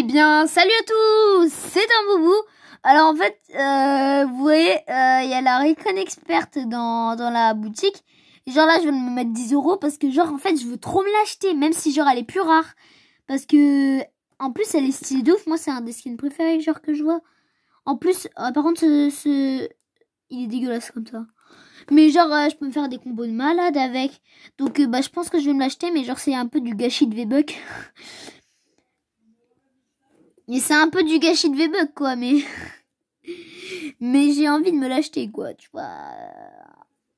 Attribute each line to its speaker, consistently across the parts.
Speaker 1: Eh bien, salut à tous C'est un boubou Alors en fait, euh, vous voyez, euh, il y a la Recon Expert dans, la boutique. genre là, je vais me mettre 10 euros parce que genre en fait, je veux trop me l'acheter, même si genre elle est plus rare. Parce que, en plus, elle est stylée de ouf. Moi, c'est un des skins préférés genre que je vois. En plus, euh, par contre, ce, il est dégueulasse comme ça. Mais genre, je peux me faire des combos de malade avec. Donc, bah, je pense que je vais me l'acheter, mais genre, c'est un peu du gâchis de V-Buck. Mais c'est un peu du gâchis de V-Bucks, quoi, mais. mais j'ai envie de me l'acheter, quoi, tu vois.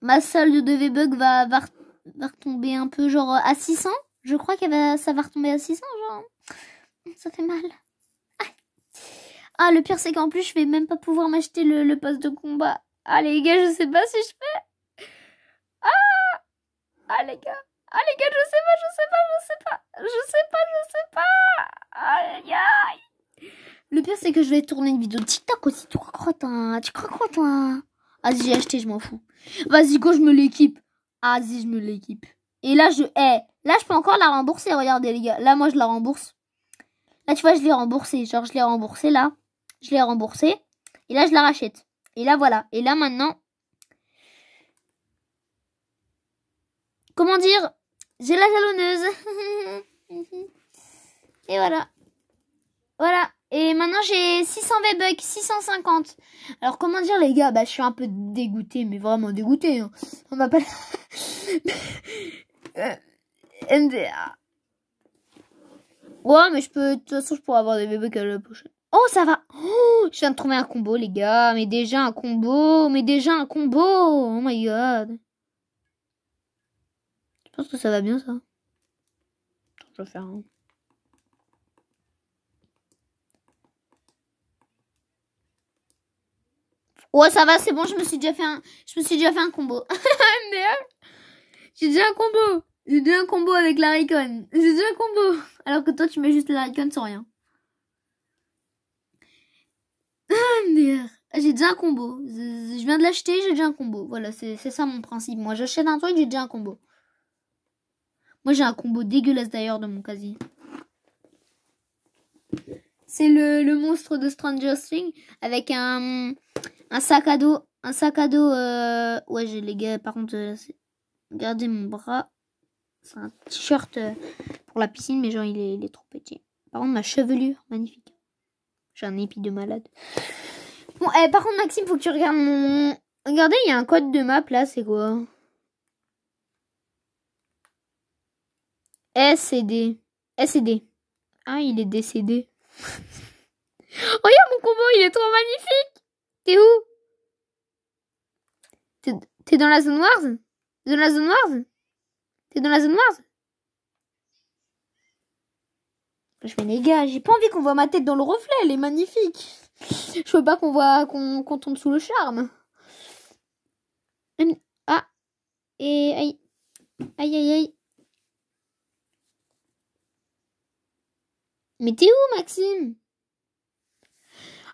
Speaker 1: Ma salle de v bug va, va, retomber un peu, genre, à 600. Je crois que va, ça va retomber à 600, genre. Ça fait mal. Ah. ah, le pire, c'est qu'en plus, je vais même pas pouvoir m'acheter le, le poste de combat. Ah, les gars, je sais pas si je fais. Ah! Ah, les gars! Ah les gars, je sais pas, je sais pas, je sais pas, je sais pas, je sais pas. Aïe aïe. Le pire, c'est que je vais tourner une vidéo TikTok aussi. Tu crois quoi, toi Tu crois quoi, toi Vas-y, j'ai acheté, je m'en fous. Vas-y, go, je me l'équipe. Vas-y, je me l'équipe. Et là, je... Hey, eh, là, je peux encore la rembourser. Regardez, les gars. Là, moi, je la rembourse. Là, tu vois, je l'ai remboursé Genre, je l'ai remboursé là. Je l'ai remboursé. Et là, je la rachète. Et là, voilà. Et là, maintenant... Comment dire J'ai la jalonneuse. Et voilà. Voilà. Et maintenant, j'ai 600 V-Bucks, 650. Alors, comment dire, les gars Bah, je suis un peu dégoûté, mais vraiment dégoûté. Hein. On va pas... MDA. Ouais, mais je peux... De toute façon, je pourrais avoir des V-Bucks à la prochaine. Oh, ça va oh, Je viens de trouver un combo, les gars. Mais déjà un combo Mais déjà un combo Oh my god. Je pense que ça va bien, ça. Je vais faire un... Ouais, ça va, c'est bon, je me suis déjà fait un, je me suis déjà fait un combo. J'ai déjà un combo. J'ai déjà un combo avec la Raycon. J'ai déjà un combo. Alors que toi, tu mets juste la sans rien. Ah, ah, j'ai déjà un combo. Je viens de l'acheter, j'ai déjà un combo. Voilà, c'est ça mon principe. Moi, j'achète un truc, j'ai déjà un combo. Moi, j'ai un combo dégueulasse d'ailleurs dans mon casier. C'est le, le, monstre de Stranger Things avec un, un sac à dos. Un sac à dos. Euh, ouais, j'ai les gars. Par contre, euh, regardez mon bras. C'est un t-shirt euh, pour la piscine, mais genre, il est, trop petit. Par contre, ma chevelure, magnifique. J'ai un épi de malade. Bon, eh, par contre, Maxime, faut que tu regardes mon. Regardez, il y a un code de map là, c'est quoi S et D. S et D. Ah, il est décédé. Regarde mon combo, il est trop magnifique! T'es où T'es dans la zone noire Dans la zone noire T'es dans la zone noire Je me les gars, j'ai pas envie qu'on voit ma tête dans le reflet, elle est magnifique. Je veux pas qu'on voit qu'on tombe sous le charme. Hum, ah et aïe aïe aïe aïe. Mais t'es où Maxime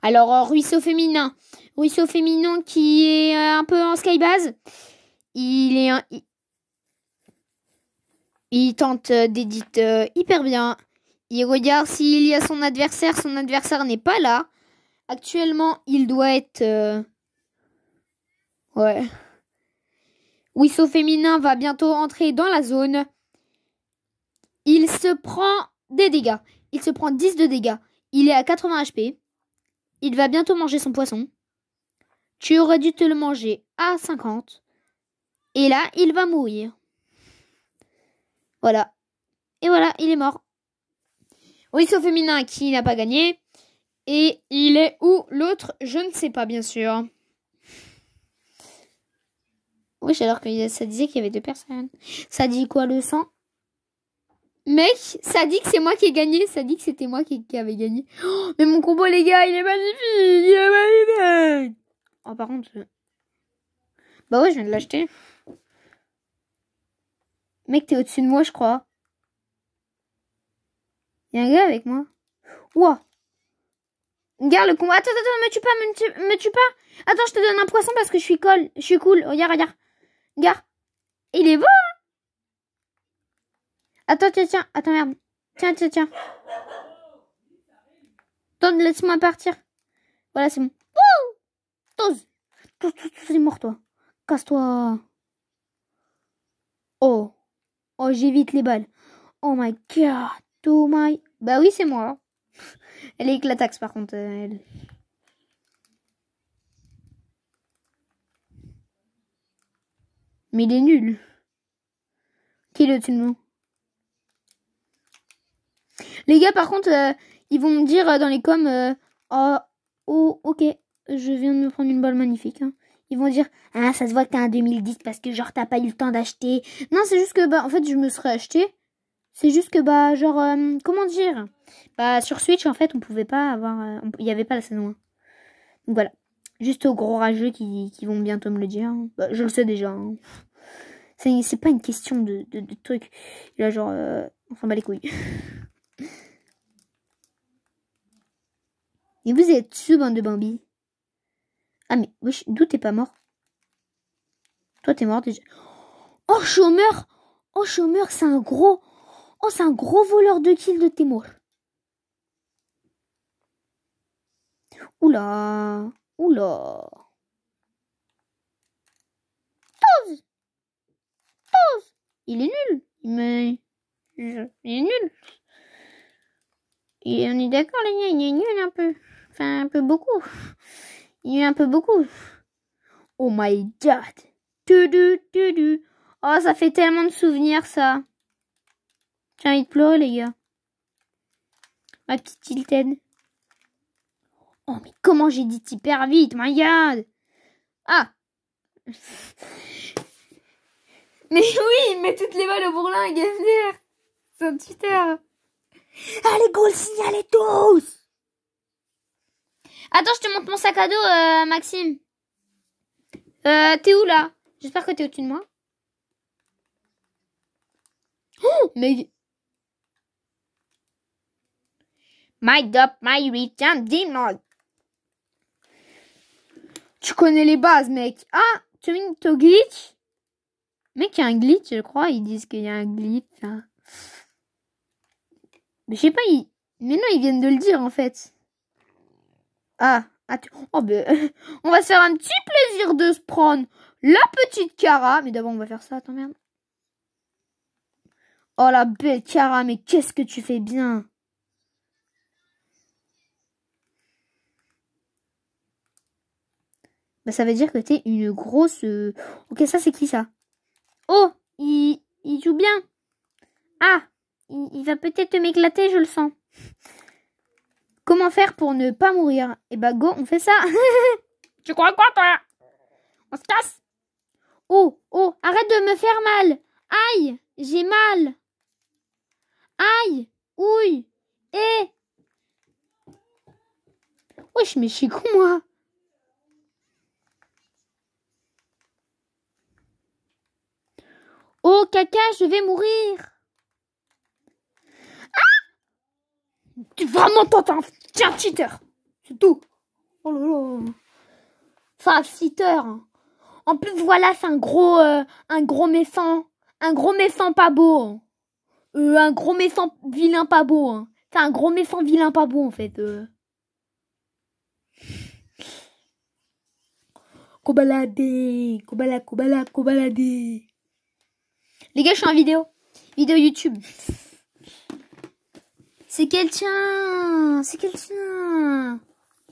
Speaker 1: alors, euh, Ruisseau féminin. Ruisseau féminin qui est euh, un peu en skybase. Il est un, il, tente euh, d'édite hyper bien. Il regarde s'il y a son adversaire. Son adversaire n'est pas là. Actuellement, il doit être... Ouais. Ruisseau féminin va bientôt entrer dans la zone. Il se prend des dégâts. Il se prend 10 de dégâts. Il est à 80 HP. Il va bientôt manger son poisson. Tu aurais dû te le manger à 50. Et là, il va mourir. Voilà. Et voilà, il est mort. Oui, sauf féminin qui n'a pas gagné. Et il est où l'autre Je ne sais pas, bien sûr. Oui, alors que ça disait qu'il y avait deux personnes. Ça dit quoi le sang Mec, ça dit que c'est moi qui ai gagné. Ça dit que c'était moi qui, qui avait gagné. Oh, mais mon combo, les gars, il est magnifique. Il est magnifique. Oh, par contre. Bah ouais, je viens de l'acheter. Mec, t'es au-dessus de moi, je crois. Y'a un gars avec moi. Ouah. Regarde le combo. Attends, attends, me tue pas, me tue, pas. Attends, je te donne un poisson parce que je suis cool. Je suis cool. Regarde, regarde. Regarde. Il est bon Attends, tiens, tiens. Attends, merde. Tiens, tiens, tiens. Donne, laisse-moi partir. Voilà, c'est bon. Wouh Tose Tose, C'est mort, toi. Casse-toi. Oh. Oh, j'évite les balles. Oh my god. Oh my... Bah oui, c'est moi. Hein. Elle est taxe, par contre. Euh, elle... Mais il est nul. Qui le tunnel dessus les gars, par contre, euh, ils vont me dire euh, dans les coms euh, oh, oh, ok, je viens de me prendre une balle magnifique. Hein. Ils vont dire Ah, ça se voit que t'es un 2010 parce que genre t'as pas eu le temps d'acheter. Non, c'est juste que bah, en fait, je me serais acheté. C'est juste que bah, genre, comment dire Bah, sur Switch, en fait, on pouvait pas avoir. Il n'y avait pas la saison 1. Donc voilà. Juste aux gros rageux qui, vont bientôt me le dire. Hein. Bah, je le sais déjà. Hein. C'est pas une question de, de, truc. Là, genre, on s'en bat les couilles. vous êtes su, bande de Bambi Ah, mais wesh, d'où t'es pas mort Toi, t'es mort déjà. Oh, chômeur Oh, chômeur, c'est un gros. Oh, c'est un gros voleur de kills de Témor. Oula Oula Tose Tose Il est nul Mais... Il est nul Et on est d'accord, les gars, il est nul un peu un peu beaucoup. Il y a un peu beaucoup. Oh my god. Tudu, tudu. Oh, ça fait tellement de souvenirs, ça. J'ai envie de les gars. Ma petite Tilted. Oh, mais comment j'ai dit hyper vite, my god. Ah. mais oui, mais toutes les balles au bourlin, un un Twitter. Allez, go, est tous Attends, je te montre mon sac à dos, euh, Maxime. Euh, t'es où là J'espère que t'es au-dessus de moi. Oh, mais. My dop, my return, demon. Tu connais les bases, mec. Ah, tu mets ton glitch Mec, il y a un glitch, je crois. Ils disent qu'il y a un glitch. Hein. Mais je sais pas, ils... mais non, ils viennent de le dire en fait. Ah, ah oh, ben, on va se faire un petit plaisir de se prendre la petite Cara. Mais d'abord, on va faire ça. Attends, merde. Oh la belle Cara, mais qu'est-ce que tu fais bien Bah, ça veut dire que t'es une grosse... Euh, ok, ça, c'est qui, ça Oh, il, joue bien. Ah, il, il va peut-être m'éclater, je le sens. Comment faire pour ne pas mourir Eh bah go, on fait ça. tu crois quoi toi On se casse Oh, oh, arrête de me faire mal. Aïe, j'ai mal. Aïe, ouille, eh. Wesh, mais je suis con moi. Oh caca, je vais mourir. Tu vraiment t'es un, un cheater. C'est tout. Oh là là. un cheater. En plus, voilà, c'est un gros, un gros méchant. Un gros méchant pas beau. un gros méchant vilain pas beau. C'est un gros méchant vilain pas beau, en fait. cobaladé Kobalade, la Les gars, je suis en vidéo. Vidéo YouTube. C'est quelqu'un C'est quelqu'un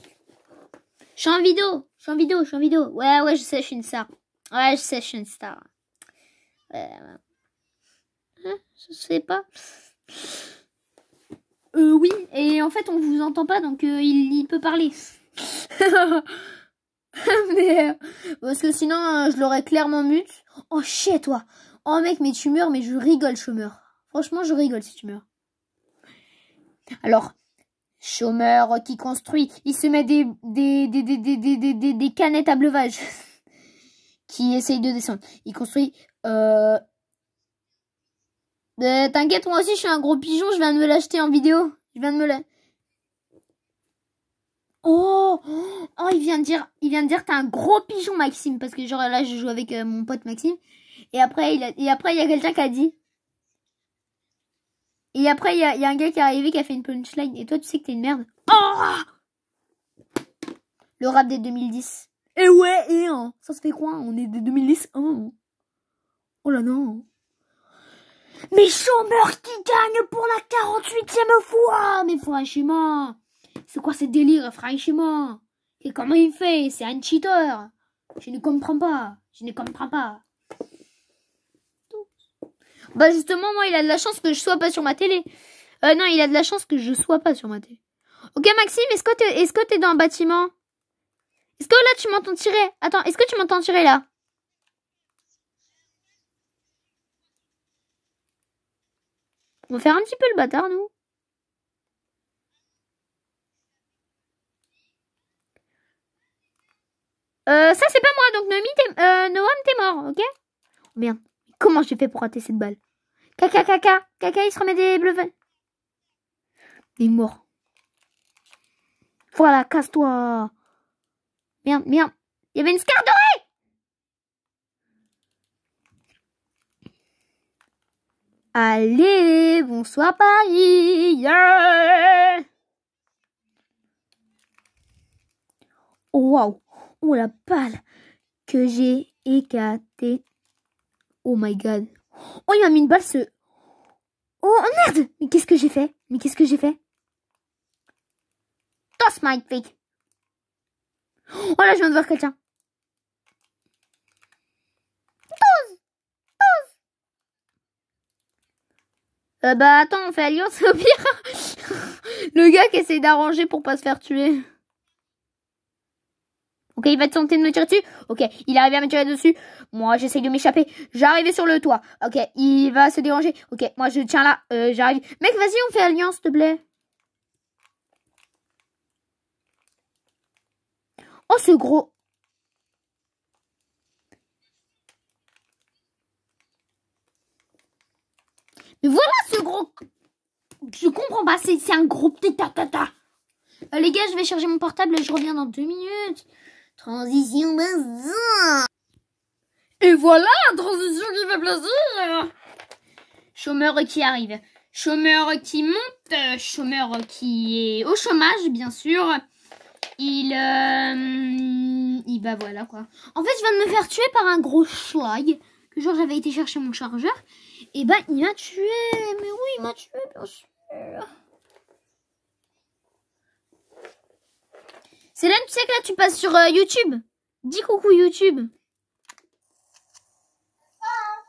Speaker 1: Je suis en vidéo Je suis en vidéo, je suis en vidéo. Ouais, ouais, je sais, je suis une star. Ouais, je sais, je suis une star. Ouais, hein, Je sais pas. Euh, oui, et en fait, on vous entend pas, donc euh, il, peut parler. Euh, parce que sinon, euh, je l'aurais clairement mute. Oh, chier, toi. Oh, mec, mais tu meurs, mais je rigole, je meurs. Franchement, je rigole si tu meurs. Alors, chômeur qui construit, il se met des, des, canettes à bleuvage qui essaye de descendre. Il construit... Euh, euh, t'inquiète, moi aussi, je suis un gros pigeon, je viens de me l'acheter en vidéo. Je viens de me la... Oh, oh, il vient de dire, il vient de dire, t'es un gros pigeon, Maxime, parce que genre là, je joue avec euh, mon pote Maxime, et après, il et après, il y a quelqu'un qui a dit, et après, il y, a, un gars qui est arrivé qui a fait une punchline. Et toi, tu sais que t'es une merde. Oh le rap des 2010. Et ouais, et ça se fait quoi hein On est de 2010. Oh là non. Mais chômeurs qui gagne pour la 48e fois Mais franchement, c'est quoi ce délire, franchement Et comment il fait C'est un cheater Je ne comprends pas. Je ne comprends pas. Bah justement, moi, il a de la chance que je sois pas sur ma télé. Euh, non, il a de la chance que je sois pas sur ma télé. Ok, Maxime, est-ce que t'es, est-ce que dans un bâtiment Est-ce que là, tu m'entends tirer Attends, est-ce que tu m'entends tirer là On va faire un petit peu le bâtard, nous. Euh, ça, c'est pas moi, donc Noémie, t'es, euh, Noam, t'es mort, ok bien comment j'ai fait pour rater cette balle Caca, caca, caca, il se remet des bleus. Il est mort. Voilà, casse-toi. Merde, merde. Il y avait une scar dorée Allez, bonsoir Paris. Oh, waouh. Oh la balle que j'ai éclatée. Oh my god. Oh, il m'a mis une balle ce... Oh, oh merde Mais qu'est-ce que j'ai fait Mais qu'est-ce que j'ai fait Toss my fake Oh là, je viens de voir quelqu'un. Toss Toss Euh bah attends, on fait alliance au pire. Le gars qui essaie d'arranger pour pas se faire tuer. Ok, il va tenter de me tirer dessus. Ok, il arrive à me tirer dessus. Moi, j'essaye de m'échapper. J'arrive sur le toit. Ok, il va se déranger. Ok, moi, je tiens là. Euh, J'arrive. Mec, vas-y, on fait alliance, s'il te plaît. Oh, ce gros. Mais voilà ce gros. Je comprends pas. C'est un gros petit tatata. Euh, les gars, je vais charger mon portable je reviens dans deux minutes. Transition Et voilà, transition qui fait plaisir Chômeur qui arrive, chômeur qui monte, chômeur qui est au chômage, bien sûr. Il... Euh, il bah voilà, quoi. En fait, je viens de me faire tuer par un gros schlag. Que genre, j'avais été chercher mon chargeur. Et bah, il m'a tué Mais oui, il m'a tué, bien sûr Célène, tu sais que là, tu passes sur euh, YouTube. Dis coucou YouTube. Ah.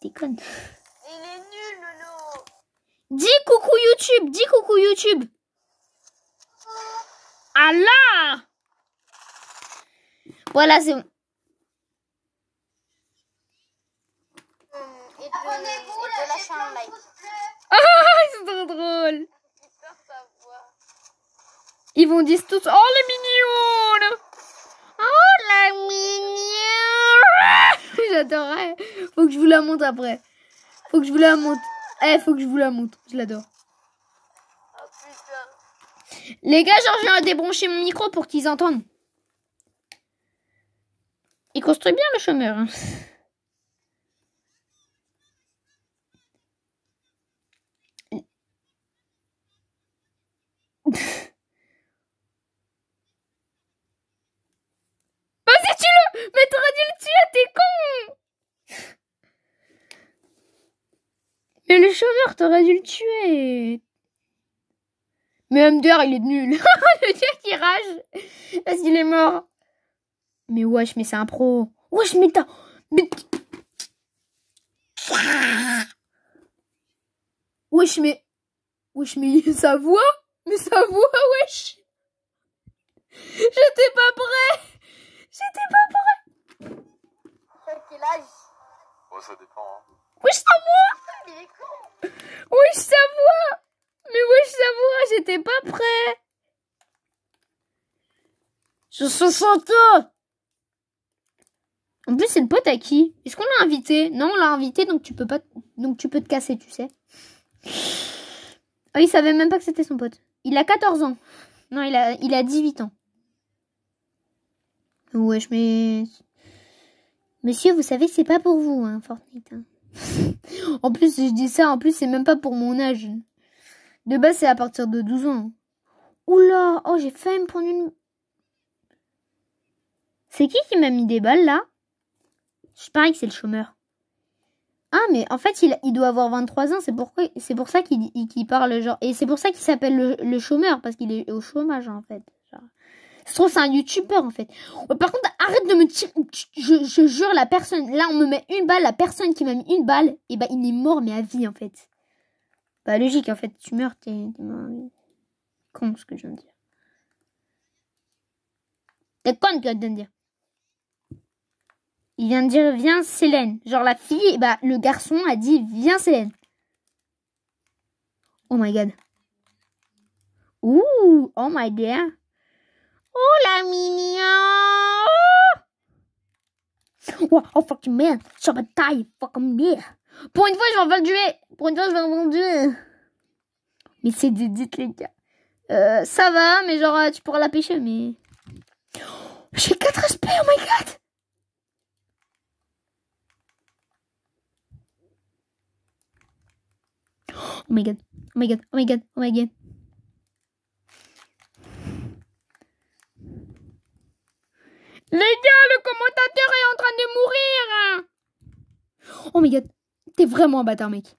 Speaker 1: T'es Il est nul, Lolo. Dis coucou YouTube. Dis coucou YouTube. Ah là Voilà, c'est bon. Il vous lâcher un like. Ah, c'est trop drôle. Ils vont dire tous Oh, les mignonne Oh, la mignonne J'adorerais. Faut que je vous la montre après. Faut que je vous la montre. Eh, faut que je vous la montre. Je l'adore. Les gars, genre, je viens débrancher mon micro pour qu'ils entendent. Il construit bien le chômeur. Hein. Chauveur, t'aurais dû le tuer. Mais Under, il est nul. le dieu qui rage. Parce qu'il est mort. Mais wesh, mais c'est un pro. Wesh, mais t'as... Mais... Wesh, mais... Wesh, mais sa voix Mais sa voix, wesh J'étais pas prêt J'étais pas prêt Quel âge Oh, ça dépend, hein. Wesh, ça moi Wesh, ça moi Mais wesh, ça moi J'étais pas prêt Sur 60 ans En plus, c'est le pote à qui Est-ce qu'on l'a invité Non, on l'a invité, donc tu peux pas... Donc tu peux te casser, tu sais. Ah, il savait même pas que c'était son pote. Il a 14 ans. Non, il a, il a 18 ans. Wesh, mais... Monsieur, vous savez, c'est pas pour vous, hein, Fortnite. Hein en plus, je dis ça, en plus, c'est même pas pour mon âge. De base, c'est à partir de 12 ans. Oula, oh, j'ai faim pour une... C'est qui qui m'a mis des balles, là Je parie que c'est le chômeur. Ah, mais en fait, il, il doit avoir 23 ans, c'est pourquoi c'est pour ça qu'il parle genre... Et c'est pour ça qu'il s'appelle le chômeur, parce qu'il est au chômage, en fait. Je trouve, c'est un youtubeur en fait. Par contre, arrête de me tirer. Je, jure, la personne. Là, on me met une balle. La personne qui m'a mis une balle, et eh ben, il est mort, mais à vie en fait. Bah, logique en fait. Tu meurs, t'es mort. Con, ce que je viens de dire. T'es con, tu viens de dire. Il vient de dire, viens, Célène. Genre, la fille, bah, le garçon a dit, viens, Célène. Oh my god. Ouh, oh my dear. Oh la mignon! oh, oh fuck man, taille, fuck me. Pour une fois, je vais en vendre Pour une fois, je vais en vendre Mais c'est dit les gars. Euh, ça va, mais genre, euh, tu pourras la pêcher, mais... J'ai 4 aspects, oh my god Oh my god, oh my god, oh my god, oh my god. Les gars, le commentateur est en train de mourir Oh my god, t'es vraiment un bâtard, mec.